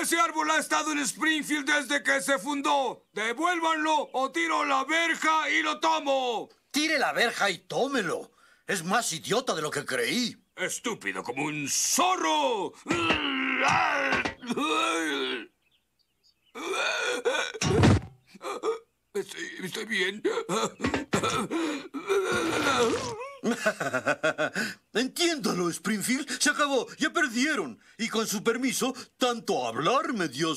Ese árbol ha estado en Springfield desde que se fundó. Devuélvanlo o tiro la verja y lo tomo. Tire la verja y tómelo. Es más idiota de lo que creí. Estúpido como un zorro. Estoy, bien. Entiéndalo, Springfield. Se acabó. Ya perdieron. Y con su permiso, tanto hablar me dio